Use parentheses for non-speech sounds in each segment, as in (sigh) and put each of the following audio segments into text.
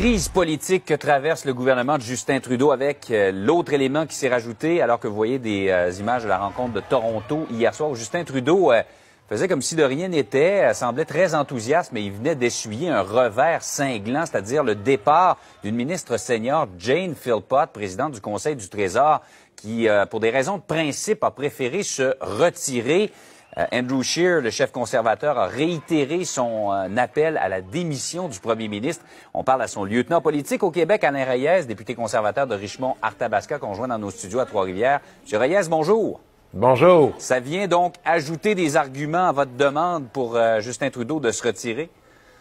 crise politique que traverse le gouvernement de Justin Trudeau avec euh, l'autre élément qui s'est rajouté alors que vous voyez des euh, images de la rencontre de Toronto hier soir où Justin Trudeau euh, faisait comme si de rien n'était, semblait très enthousiaste, mais il venait d'essuyer un revers cinglant, c'est-à-dire le départ d'une ministre senior, Jane Philpott, présidente du Conseil du Trésor, qui, pour des raisons de principe, a préféré se retirer. Euh, Andrew Scheer, le chef conservateur, a réitéré son euh, appel à la démission du premier ministre. On parle à son lieutenant politique au Québec, Alain Reyes, député conservateur de Richmond-Arthabasca, qu'on dans nos studios à Trois-Rivières. Monsieur Reyes, bonjour. Bonjour. Ça vient donc ajouter des arguments à votre demande pour euh, Justin Trudeau de se retirer?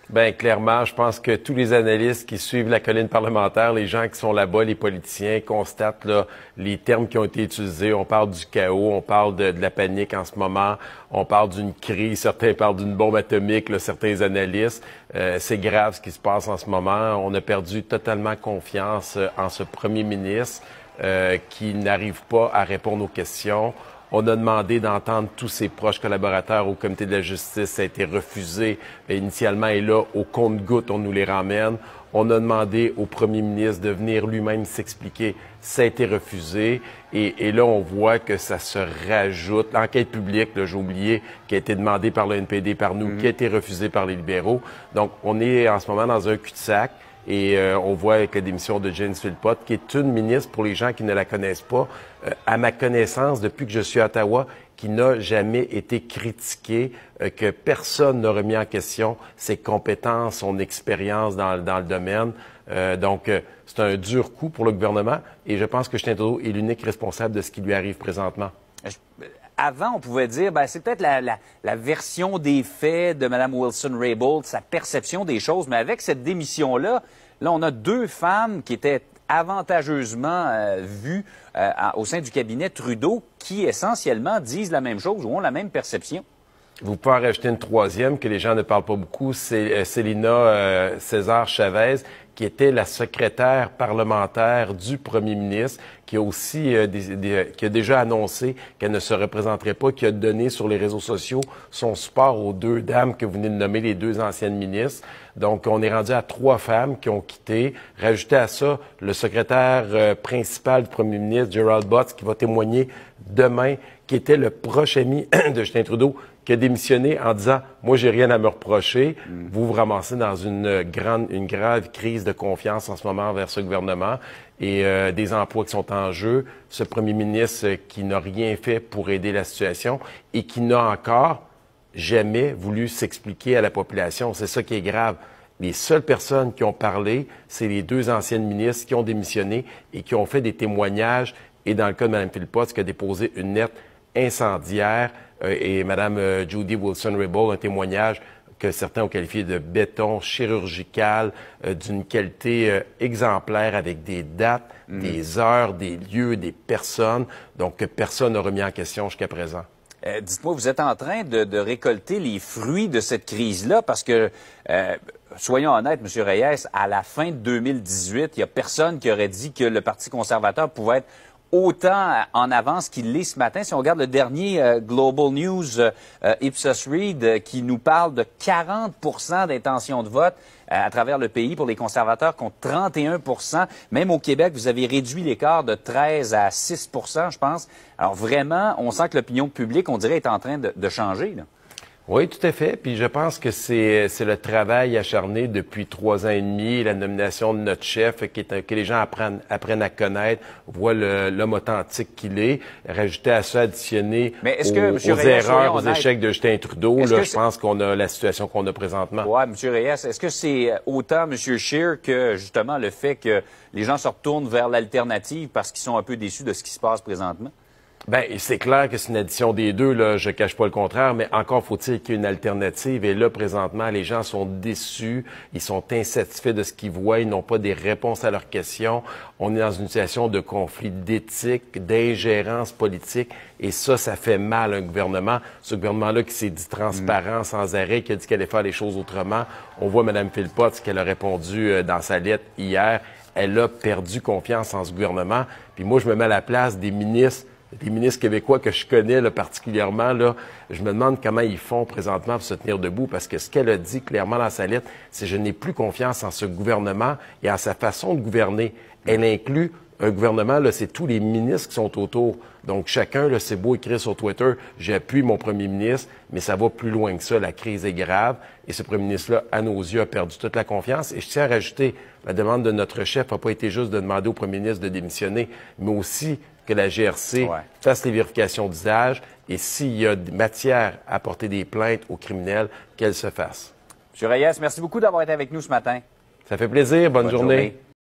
Bien, clairement, je pense que tous les analystes qui suivent la colline parlementaire, les gens qui sont là-bas, les politiciens, constatent les termes qui ont été utilisés. On parle du chaos, on parle de, la panique en ce moment, on parle d'une crise, certains parlent d'une bombe atomique, certains analystes. Euh, c'est grave ce qui se passe en ce moment. On a perdu totalement confiance euh, en ce premier ministre euh, qui n'arrive pas à répondre aux questions. On a demandé d'entendre tous ses proches collaborateurs au comité de la justice. Ça a été refusé. initialement, et là, au compte-goutte, on nous les ramène. On a demandé au premier ministre de venir lui-même s'expliquer. Ça a été refusé. Et, là, on voit que ça se rajoute. L'enquête publique, j'ai oublié, qui a été demandée par le NPD, par nous, mhm. qui a été refusée par les libéraux. Donc, on est en ce moment dans un cul-de-sac. Et euh, on voit avec la démission de Jane Philpott, qui est une ministre, pour les gens qui ne la connaissent pas, euh, à ma connaissance, depuis que je suis à Ottawa, qui n'a jamais été critiquée, euh, que personne n'a remis en question ses compétences, son expérience dans, dans, le domaine. donc, c'est un dur coup pour le gouvernement et je pense que Justin est l'unique responsable de ce qui lui arrive présentement avant, on pouvait dire, ben, c'est peut-être la, version des faits de Mme Wilson-Raybould, sa perception des choses, mais avec cette démission-là, là, on a deux femmes qui étaient avantageusement euh, vues euh, au sein du cabinet Trudeau, qui essentiellement disent la même chose ou ont la même perception. Vous pouvez en rajouter une troisième que les gens ne parlent pas beaucoup, c'est euh, Célina euh, César Chavez, qui était la secrétaire parlementaire du premier ministre, qui a aussi euh, qui a déjà annoncé qu'elle ne se représenterait pas, qui a donné sur les réseaux sociaux son support aux deux dames que vous venez de nommer, les deux anciennes ministres. Donc, on est rendu à trois femmes qui ont quitté. Rajoutez à ça le secrétaire principal du premier ministre, Gerald Butts, qui va témoigner demain, qui était le proche ami (clears throat) de Justin Trudeau qui a démissionné en disant moi n'ai rien à me reprocher. Mm. Vous vous ramassez dans une grave crise de confiance en ce moment vers ce gouvernement et euh, des emplois qui sont en jeu. Ce premier ministre euh, qui n'a rien fait pour aider la situation et qui n'a encore jamais voulu s'expliquer à la population. C'est ça qui est grave. Les seules personnes qui ont parlé, c'est les deux anciennes ministres qui ont démissionné et qui ont fait des témoignages. Et dans le cas de Mme Philpott, qui a déposé une lettre incendiaire euh, et Mme euh, Judy Wilson-Raybould, un témoignage que certains ont qualifié de béton chirurgical, euh, d'une qualité exemplaire avec des dates, mm. des heures, des lieux, des personnes, donc que personne n'a remis en question jusqu'à présent. Dites-moi, vous êtes en train de, de, récolter les fruits de cette crise-là parce que, soyons honnêtes, M. Reyes, à la fin de 2018, il n'y a personne qui aurait dit que le Parti conservateur pouvait être autant en avance qu'il l'est ce matin. Si on regarde le dernier euh, Global News euh, euh, Ipsos Read, qui nous parle de 40 d'intentions de vote à travers le pays pour les conservateurs contre 31 Même au Québec, vous avez réduit l'écart de 13 à 6 je pense. Alors vraiment, on sent que l'opinion publique, on dirait, est en train de, de changer. Là. Oui, tout à fait. Puis je pense que c'est le travail acharné depuis trois ans et demi, la nomination de notre chef, que les gens apprennent, à connaître, voient l'homme authentique qu'il est. Rajouter à ça, additionner aux, erreurs, aux échecs de Justin Trudeau, je pense qu'on a la situation qu'on a présentement. Oui, M. Reyes, est-ce que c'est autant, M. Scheer, que justement le fait que les gens se retournent vers l'alternative parce qu'ils sont un peu déçus de ce qui se passe présentement? Ben, c'est clair que c'est une addition des deux, là, je cache pas le contraire, mais encore faut-il qu'il y ait une alternative. Et là, présentement, les gens sont déçus, ils sont insatisfaits de ce qu'ils voient, ils n'ont pas des réponses à leurs questions. On est dans une situation de conflit d'éthique, d'ingérence politique, et ça, ça fait mal à un gouvernement. Ce gouvernement-là qui s'est dit transparent mm. sans arrêt, qui a dit qu'elle allait faire les choses autrement. On voit Mme Philpott, ce qu'elle a répondu euh, dans sa lettre hier, elle a perdu confiance en ce gouvernement. Puis moi, je me mets à la place des ministres les ministres québécois que je connais particulièrement, là, je me demande comment ils font présentement pour se tenir debout, parce que ce qu'elle a dit clairement dans sa lettre, c'est je n'ai plus confiance en ce gouvernement et en sa façon de gouverner. Elle inclut un gouvernement, c'est tous les ministres qui sont autour. Donc chacun, là, c'est beau écrire sur Twitter, j'appuie mon premier ministre, mais ça va plus loin que ça. La crise est grave et ce premier ministre-là, à nos yeux, a perdu toute la confiance. Et je tiens à rajouter, la demande de notre chef n'a pas été juste de demander au premier ministre de démissionner, mais aussi que la GRC fasse les vérifications d'usage et s'il y a matière à porter des plaintes aux criminels, qu'elle se fasse. Monsieur Reyes, merci beaucoup d'avoir été avec nous ce matin. Ça fait plaisir. Bonne, journée.